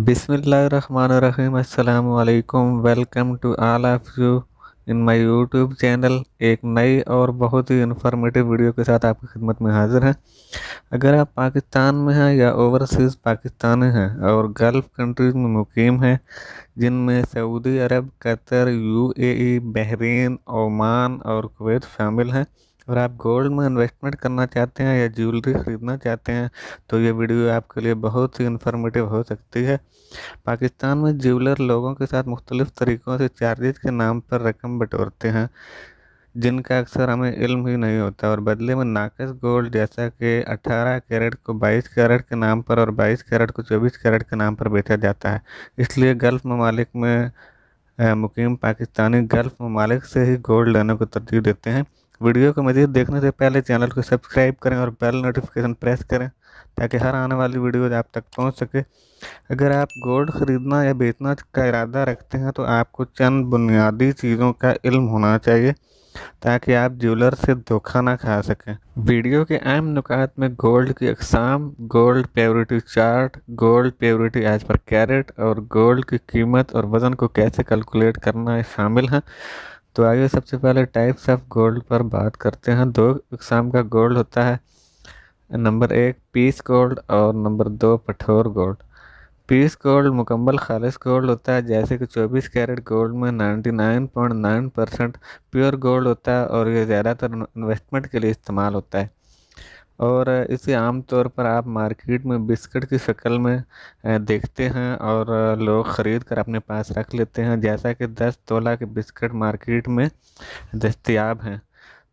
Bismillahirrahmanirrahim. अस्सलाम वालेकुम welcome to all of you in my YouTube channel एक नई और बहुत ही इन्फॉर्मेटिव वीडियो के साथ आपकी खिदमत में हाज़िर हैं अगर आप पाकिस्तान में हैं या ओवरसीज़ पाकिस्तानी हैं और गल्फ़ कंट्रीज़ में मुकीम हैं जिनमें Saudi Arab Qatar UAE, Bahrain Oman और कुवैत शामिल हैं अगर आप गोल्ड में इन्वेस्टमेंट करना चाहते हैं या ज्वेलरी ख़रीदना चाहते हैं तो ये वीडियो आपके लिए बहुत ही इन्फॉर्मेटिव हो सकती है पाकिस्तान में ज्वेलर लोगों के साथ मुख्तलिफ़ तरीक़ों से चार्जेज के नाम पर रकम बटोरते हैं जिनका अक्सर हमें इल्म ही नहीं होता और बदले में नाकस गोल्ड जैसा कि 18 कैरेट को 22 कैरेट के नाम पर और 22 कैरेट को 24 कैरेट के नाम पर बेचा जाता है इसलिए गल्फ़ ममालिक में मुकीम पाकिस्तानी गल्फ़ ममालिक से ही गोल्ड लेने को तरजीह देते हैं वीडियो को मज़ीद देखने से पहले चैनल को सब्सक्राइब करें और बेल नोटिफिकेशन प्रेस करें ताकि हर आने वाली वीडियो आप तक पहुंच सके अगर आप गोल्ड ख़रीदना या बेचना का इरादा रखते हैं तो आपको चंद बुनियादी चीज़ों का इल्म होना चाहिए ताकि आप ज्वेलर से धोखा ना खा सकें वीडियो के अहम नुकात में गोल्ड की अकसाम gold purity chart gold purity as per carat और गोल्ड की कीमत और वज़न को कैसे कैलकुलेट करना शामिल हैं तो आइए सबसे पहले टाइप्स ऑफ गोल्ड पर बात करते हैं दो इकसाम का गोल्ड होता है नंबर एक पीस गोल्ड और नंबर दो पठोर गोल्ड पीस गोल्ड मुकम्मल खालिश गोल्ड होता है जैसे कि 24 कैरेट गोल्ड में 99.9 परसेंट प्योर गोल्ड होता है और ये ज़्यादातर इन्वेस्टमेंट के लिए इस्तेमाल होता है और इसे आमतौर पर आप मार्केट में बिस्किट की शक्ल में देखते हैं और लोग ख़रीद कर अपने पास रख लेते हैं जैसा कि दस तोला के बिस्किट मार्केट में दस्तियाब हैं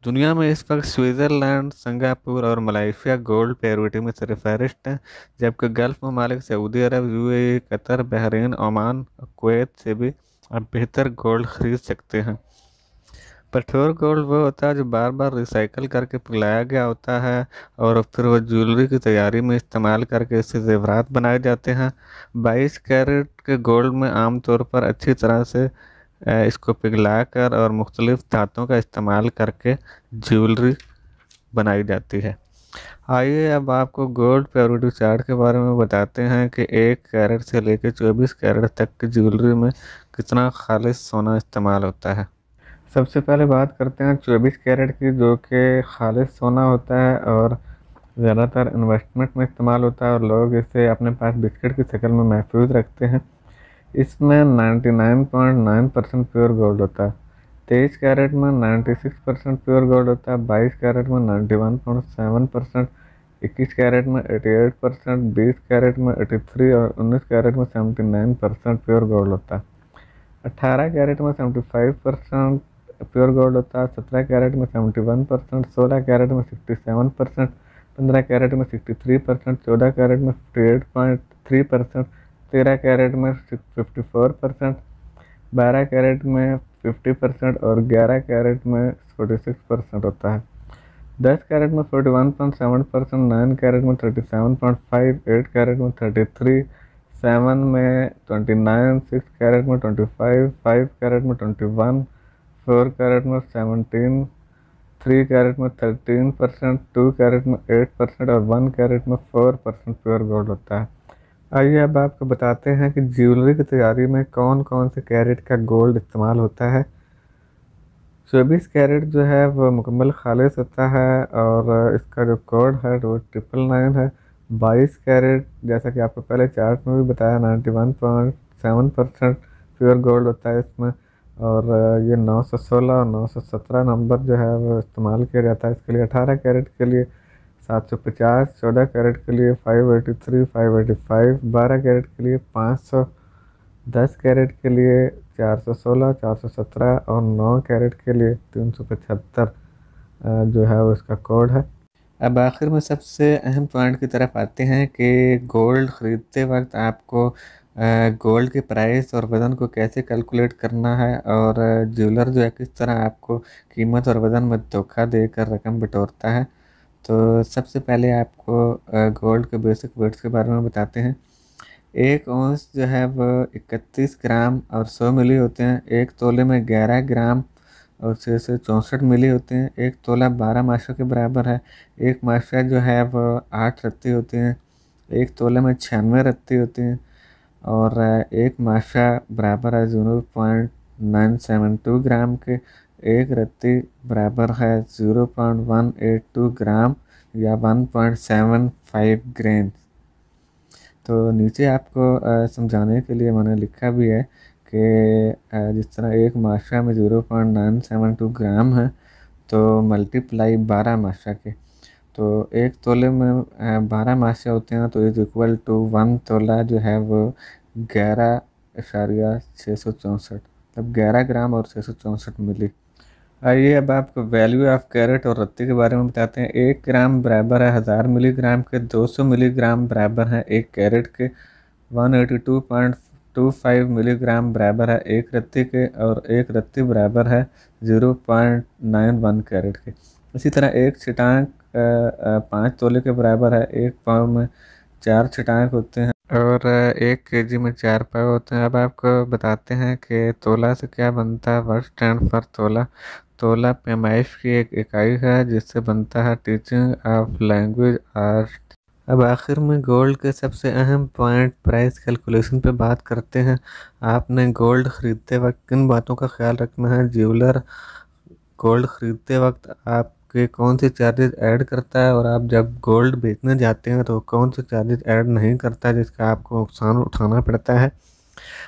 दुनिया में इस वक्त स्विट्ज़रलैंड सिंगापुर और मलेशिया गोल्ड पेरोटी में सरफहरिस्त हैं जबकि गल्फ़ ममालिक सऊदी अरब यू कतर बहरीन ओमान कुवैत से भी आप बेहतर गोल्ड ख़रीद सकते हैं कठोर गोल्ड वो होता है जो बार बार रिसाइकल करके पिलाया गया होता है और फिर वो ज्वेलरी की तैयारी में इस्तेमाल करके इससे जेवरात बनाए जाते हैं बाईस कैरेट के गोल्ड में आमतौर पर अच्छी तरह से इसको पिघला कर और मुख्तलिफ़ धातों का इस्तेमाल करके ज्वेलरी बनाई जाती है आइए अब आपको गोल्ड प्योरिटी चार्ट के बारे में बताते हैं कि एक कैरेट से लेकर चौबीस कैरेट तक की ज्वेलरी में कितना खालिश सोना इस्तेमाल होता है सबसे पहले बात करते हैं चौबीस कैरेट की जो कि खालिश सोना होता है और ज़्यादातर इन्वेस्टमेंट में इस्तेमाल होता है और लोग इसे अपने पास बिस्किट की शक्ल में महफूज रखते हैं इसमें 99.9 परसेंट प्योर गोल्ड होता है तेईस कैरेट में 96 परसेंट प्योर गोल्ड होता है बाईस कैरेट में 91.7 परसेंट इक्कीस कैरेट में 88 परसेंट बीस कैरेट में 83 और 19 कैरेट में 79 परसेंट प्योर गोल्ड होता है अट्ठारह कैरेट में 75 परसेंट प्योर गोल्ड होता है सत्रह कैरेट में सेवेंटी वन परसेंट सोलह कैरेट में सिक्सटी सेवन परसेंट पंद्रह कैरेट में सिक्सटी थ्री परसेंट चौदह कैरेट में fifty eight point three percent तेरह कैरेट में फिफ्टी फोर परसेंट बारह कैरेट में फिफ्टी परसेंट और ग्यारह कैरेट में फोर्टी सिक्स परसेंट होता है दस कैरेट में forty one point seven percent nine carat में thirty seven point five eight carat में थर्टी थ्री सेवन में ट्वेंटी नाइन सिक्स कैरेट में ट्वेंटी फाइव फाइव कैरेट में ट्वेंटी वन फोर कैरेट में सेवनटीन थ्री कैरेट में thirteen percent two carat में eight percent और one carat में four percent pure gold होता है आइए अब आपको बताते हैं कि ज्वेलरी की तैयारी में कौन कौन से कैरेट का गोल्ड इस्तेमाल होता है चौबीस कैरेट जो है वो मुकम्मल खालिश होता है और इसका जो कोड है वो ट्रिपल नाइन है बाईस कैरेट जैसा कि आपको पहले चार्ट में भी बताया ninety one point seven percent pure gold होता है इसमें और ये नौ सौ सोलह और नौ सौ सत्रह नंबर जो है वो इस्तेमाल किया जाता है इसके लिए अठारह कैरेट के लिए सात सौ पचास चौदह कैरेट के लिए five eighty three five eighty five बारह कैरेट के लिए पाँच सौ दस कैरेट के लिए चार सौ सोलह चार सौ सत्रह और नौ कैरेट के लिए तीन सौ पचहत्तर जो है वो इसका कोड है अब आखिर में सबसे अहम पॉइंट की तरफ आते हैं कि गोल्ड ख़रीदते वक्त आपको गोल्ड के प्राइस और वज़न को कैसे कैलकुलेट करना है और ज्वेलर जो है किस तरह आपको कीमत और वज़न में धोखा देकर रकम बटोरता है तो सबसे पहले आपको गोल्ड के बेसिक वेट्स के बारे में बताते हैं एक औंस जो है वो इकतीस ग्राम और सौ मिली होते हैं एक तोले में ग्यारह ग्राम और छः सौ चौंसठ मिली होते हैं एक तोला बारह माशा के बराबर है एक माशा जो है वो आठ रत्ती होती हैं एक तोले में छियानवे रत्ती होती हैं और एक माशा बराबर है zero point nine seven two gram के एक रत्ती बराबर है zero point one eight two gram या one point seven five grain तो नीचे आपको समझाने के लिए मैंने लिखा भी है कि जिस तरह एक माशा में zero point nine seven two gram है तो मल्टीप्लाई बारह माशा के तो एक तोले में बारह मास होते हैं तो इज इक्वल टू वन तोला जो है वो ग्यारह इशारिया छः सौ चौंसठ मतलब ग्यारह ग्राम और छः सौ चौंसठ मिली आइए अब आपको वैल्यू ऑफ कैरेट और रत्ती के बारे में बताते हैं एक ग्राम बराबर है हज़ार मिलीग्राम के दो सौ मिलीग्राम बराबर है एक कैरेट के one eighty two point two five milligram बराबर है एक रत्ती के और एक रत्ती बराबर है zero point nine one carat के इसी तरह एक छिटांक पाँच तोले के बराबर है एक पाव में चार छटाक होते हैं और एक के जी में चार पाव होते हैं अब आपको बताते हैं कि तोला से क्या बनता है वर्क स्टैंड पर तोला तोला पैमाइश की एक इकाई है जिससे बनता है टीचिंग ऑफ लैंग्वेज आर्ट अब आखिर में गोल्ड के सबसे अहम पॉइंट प्राइस कैलकुलेशन पे बात करते हैं आपने गोल्ड ख़रीदते वक्त किन बातों का ख्याल रखना है ज्वेलर गोल्ड ख़रीदते वक्त आप के कौन से चार्जेस ऐड करता है और आप जब गोल्ड बेचने जाते हैं तो कौन से चार्जेस ऐड नहीं करता जिसका आपको नुकसान उठाना पड़ता है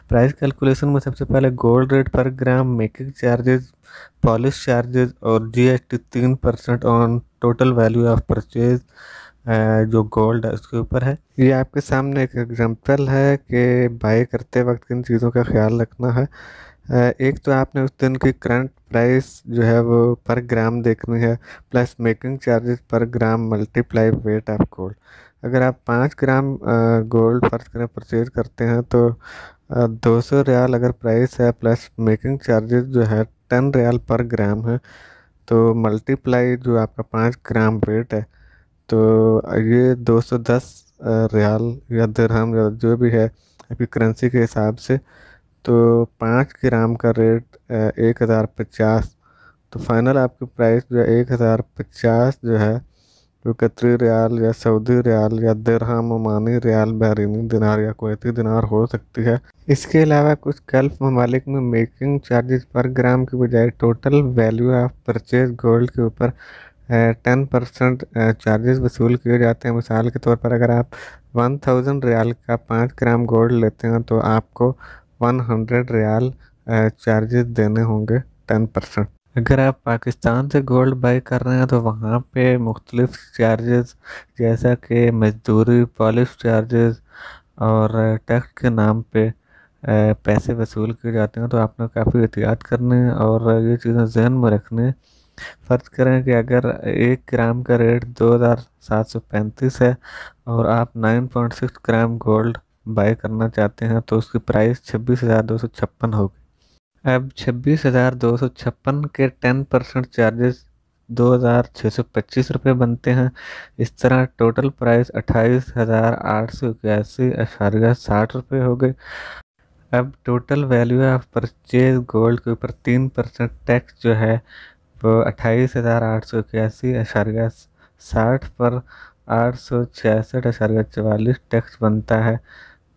प्राइस कैलकुलेशन में सबसे पहले gold rate per gram making charges polish charges और जीएसटी तीन percent on total value of purchase जो गोल्ड है उसके ऊपर है ये आपके सामने एक एग्जांपल है कि बाय करते वक्त किन चीज़ों का ख्याल रखना है एक तो आपने उस दिन की करंट प्राइस जो है वो पर ग्राम देखनी है plus making charges per gram multiply weight of gold अगर आप पाँच ग्राम गोल्ड फर्ज करें परचेज करते हैं तो दो सौ रियाल अगर प्राइस है प्लस मेकिंग चार्जेस जो है टेन रियाल पर ग्राम है तो मल्टीप्लाई जो आपका पाँच ग्राम वेट है तो ये दो सौ दस रियाल या दरहम या जो भी है आपकी करेंसी के हिसाब से तो पाँच ग्राम का रेट एक हज़ार पचास तो फाइनल आपकी प्राइस जो है एक हज़ार पचास जो है जो कतरी रियाल या सऊदी रियाल या दरहम ओमानी रियाल बहरीनी दिनार या कोती दिनार हो सकती है इसके अलावा कुछ गल्फ ममालिक में मेकिंग चार्जेस पर ग्राम की बजाय total value of purchase gold के ऊपर टेन परसेंट चार्जेस वसूल किए जाते हैं मिसाल के तौर पर अगर आप वन थाउजेंड रियाल का पाँच ग्राम गोल्ड लेते हैं तो आपको वन हंड्रेड रियाल चार्जेस देने होंगे टेन परसेंट अगर आप पाकिस्तान से गोल्ड बाई कर रहे हैं तो वहाँ पे मुख्तलिफ चार्जेस जैसा कि मजदूरी पॉलिश चार्जेस और टैक्स के नाम पे uh, पैसे वसूल किए जाते हैं तो आपने काफ़ी एहतियात करने और ये चीज़ें जहन में रखने फ़र्ज़ करें कि अगर एक ग्राम का रेट दो हज़ार सात सौ पैंतीस है और आप nine point six gram gold buy करना चाहते हैं तो उसकी प्राइस छब्बीस हज़ार दो सौ छप्पन होगी अब छब्बीस हज़ार दो सौ छप्पन के टेन परसेंट चार्जेस दो हज़ार छः सौ पच्चीस रुपये बनते हैं इस तरह टोटल प्राइस अट्ठाईस हज़ार आठ सौ इक्यासी अशारिया साठ रुपये हो गए अब total value of purchase gold के ऊपर तीन परसेंट टैक्स जो है वो अट्ठाईस हज़ार आठ सौ इक्यासी अशारिया साठ पर आठ सौ छियासठ अशारिया चवालीस टैक्स बनता है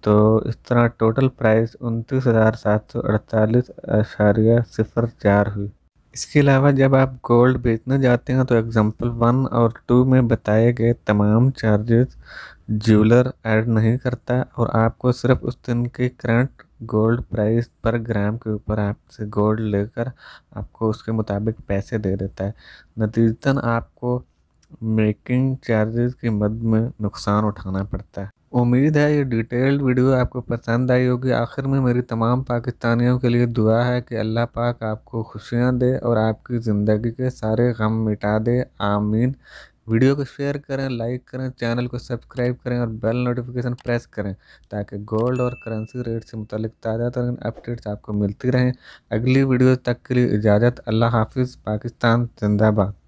तो इस तरह टोटल प्राइस उनतीस हज़ार सात सौ अड़तालीस अशारिया सिफर चार हुई इसके अलावा जब आप गोल्ड बेचने जाते हैं तो एग्ज़ाम्पल वन और टू में बताए गए तमाम चार्जेस ज्वेलर ऐड नहीं करता और आपको सिर्फ उस दिन के करंट गोल्ड प्राइस पर ग्राम के ऊपर आपसे गोल्ड लेकर आपको उसके मुताबिक पैसे दे देता है नतीजतन आपको मेकिंग चार्जेस की मद में नुकसान उठाना पड़ता है उम्मीद है ये डिटेल्ड वीडियो आपको पसंद आई होगी आखिर में मेरी तमाम पाकिस्तानियों के लिए दुआ है कि अल्लाह पाक आपको खुशियाँ दे और आपकी ज़िंदगी के सारे गम मिटा दे आमीन वीडियो को शेयर करें लाइक करें चैनल को सब्सक्राइब करें और बेल नोटिफिकेशन प्रेस करें ताकि गोल्ड और करेंसी रेट से मुतलिक ताज़ा तरीन अपडेट्स आपको मिलती रहें अगली वीडियो तक के लिए इजाज़त अल्लाह हाफिज़ पाकिस्तान जिंदाबाद